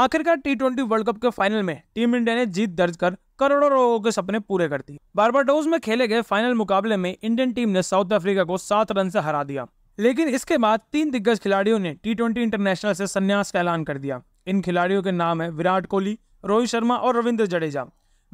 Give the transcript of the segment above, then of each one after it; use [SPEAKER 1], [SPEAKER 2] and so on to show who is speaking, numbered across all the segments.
[SPEAKER 1] आखिरकार T twenty World Cup के final में टीम इंडिया ने जीत दर्ज कर करोड़ों लोगों के सपने पूरे कर दिए बारबाडोज में खेले गए फाइनल मुकाबले में इंडियन टीम ने साउथ अफ्रीका को सात रन से हरा दिया लेकिन इसके बाद तीन दिग्गज खिलाड़ियों ने टी ट्वेंटी इंटरनेशनल से संन्यास का ऐलान कर दिया इन खिलाड़ियों के नाम है विराट कोहली रोहित शर्मा और रविंद्र जडेजा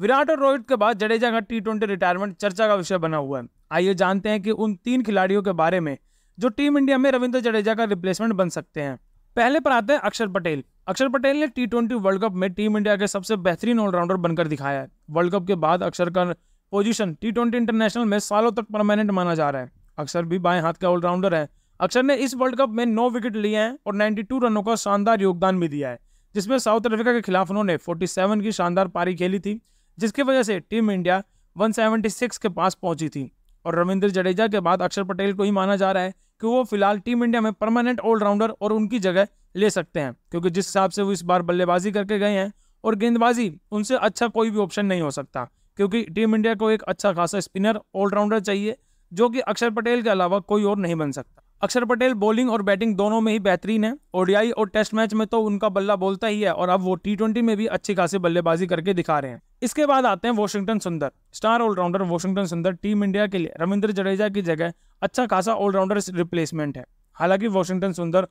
[SPEAKER 1] विराट और रोहित के बाद जडेजा का टी ट्वेंटी रिटायरमेंट चर्चा का विषय बना हुआ है आइए जानते हैं कि उन तीन खिलाड़ियों के बारे में जो टीम इंडिया में रविंद्र जडेजा का रिप्लेसमेंट बन सकते हैं पहले पर आते हैं अक्षर पटेल अक्षर पटेल ने टी ट्वेंटी वर्ल्ड कप में टीम इंडिया के सबसे बेहतरीन ऑलराउंडर बनकर दिखाया है वर्ल्ड कप के बाद अक्षर का पोजीशन टी ट्वेंटी इंटरनेशनल में सालों तक परमानेंट माना जा रहा है अक्षर भी बाएं हाथ का ऑलराउंडर है अक्षर ने इस वर्ल्ड कप में नौ विकेट लिए हैं और नाइन्टी रनों का शानदार योगदान भी दिया है जिसमें साउथ अफ्रीका के खिलाफ उन्होंने फोर्टी की शानदार पारी खेली थी जिसकी वजह से टीम इंडिया वन के पास पहुंची थी और रविंद्र जडेजा के बाद अक्षर पटेल को ही माना जा रहा है कि वो फिलहाल टीम इंडिया में परमानेंट ऑलराउंडर और उनकी जगह ले सकते हैं क्योंकि जिस हिसाब से वो इस बार बल्लेबाजी करके गए हैं और गेंदबाजी उनसे अच्छा कोई भी ऑप्शन नहीं हो सकता क्योंकि टीम इंडिया को एक अच्छा खासा स्पिनर ऑलराउंडर चाहिए जो कि अक्षर पटेल के अलावा कोई और नहीं बन सकता अक्षर पटेल बॉलिंग और बैटिंग दोनों में ही बेहतरीन है ओडीआई और टेस्ट मैच में तो उनका बल्ला बोलता ही है और अब वो टी ट्वेंटी में भी अच्छी खासी बल्लेबाजी करके दिखा रहे हैं इसके बाद आते हैं Washington Sundar star allrounder Washington Sundar team India के लिए रविंद्र जडेजा की जगह अच्छा खासा ऑलराउंडर रिप्लेसमेंट है हालांकि वॉशिंगटन सुंदर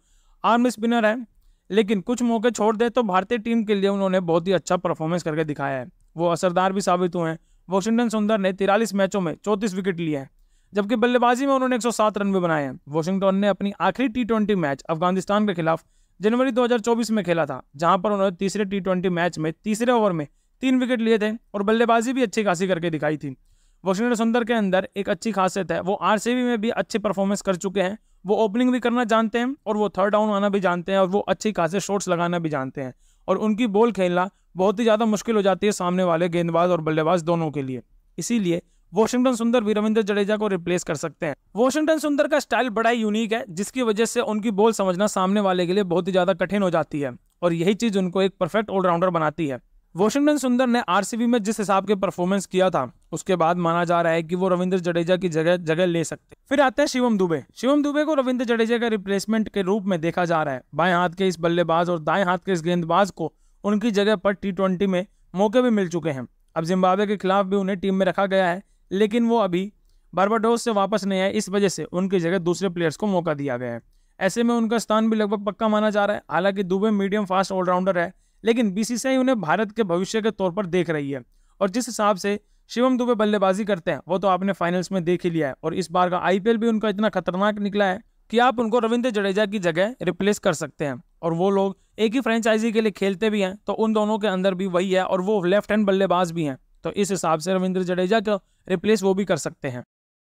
[SPEAKER 1] आर्म स्पिनर है लेकिन कुछ मौके छोड़ दे तो भारतीय टीम के लिए उन्होंने बहुत ही अच्छा परफॉर्मेंस करके दिखाया है वो असरदार भी साबित हुए हैं वॉशिंगटन सुंदर ने तिरालीस मैचों में चौंतीस विकेट लिए हैं जबकि बल्लेबाजी में उन्होंने 107 रन भी बनाए हैं वॉशिंगटन ने अपनी आखिरी टी मैच अफगानिस्तान के खिलाफ जनवरी 2024 में खेला था जहां पर उन्होंने तीसरे टी मैच में तीसरे ओवर में तीन विकेट लिए थे और बल्लेबाजी भी अच्छी खासी करके दिखाई थी वॉशिंगटन सुंदर के अंदर एक अच्छी खासियत है वो आर में भी अच्छी परफॉर्मेंस कर चुके हैं वो ओपनिंग भी करना जानते हैं और वो थर्ड डाउन आना भी जानते हैं और वो अच्छी खासे शॉट्स लगाना भी जानते हैं और उनकी बॉल खेलना बहुत ही ज़्यादा मुश्किल हो जाती है सामने वाले गेंदबाज और बल्लेबाज दोनों के लिए इसीलिए वॉशिंगटन सुंदर भी रविंद्र जडेजा को रिप्लेस कर सकते हैं वॉशिंगटन सुंदर का स्टाइल बड़ा ही यूनिक है जिसकी वजह से उनकी बॉल समझना सामने वाले के लिए बहुत ही ज़्यादा कठिन हो जाती है और यही चीज़ उनको एक परफेक्ट ऑलराउंडर बनाती है वॉशिंगटन सुंदर ने आरसीबी में जिस हिसाब के परफॉर्मेंस किया था उसके बाद माना जा रहा है कि वो रविंद्र जडेजा की जगह जगह ले सकते फिर आते हैं शिवम दुबे शिवम दुबे को रविंद्र जडेजा के रिप्लेसमेंट के रूप में देखा जा रहा है बाएं हाथ के इस बल्लेबाज और दाएं हाथ के इस गेंदबाज को उनकी जगह पर टी में मौके भी मिल चुके हैं अब जिम्बाब्वे के खिलाफ भी उन्हें टीम में रखा गया है लेकिन वो अभी बारबाडोस से वापस नहीं आए इस वजह से उनकी जगह दूसरे प्लेयर्स को मौका दिया गया है ऐसे में उनका स्थान भी लगभग पक्का माना जा रहा है हालांकि दुबे मीडियम फास्ट ऑलराउंडर है लेकिन बीसीसीआई उन्हें भारत के भविष्य के तौर पर देख रही है और जिस हिसाब से शिवम दुबे बल्लेबाजी करते हैं वो तो आपने फाइनल्स में देख ही लिया है और इस बार का आईपीएल भी उनका इतना खतरनाक निकला है कि आप उनको रविंद्र जडेजा की जगह रिप्लेस कर सकते हैं और वो लोग एक ही फ्रेंचाइजी के लिए खेलते भी हैं तो उन दोनों के अंदर भी वही है और वो लेफ्ट हैंड बल्लेबाज भी हैं तो इस हिसाब से रविंद्र जडेजा को रिप्लेस वो भी कर सकते हैं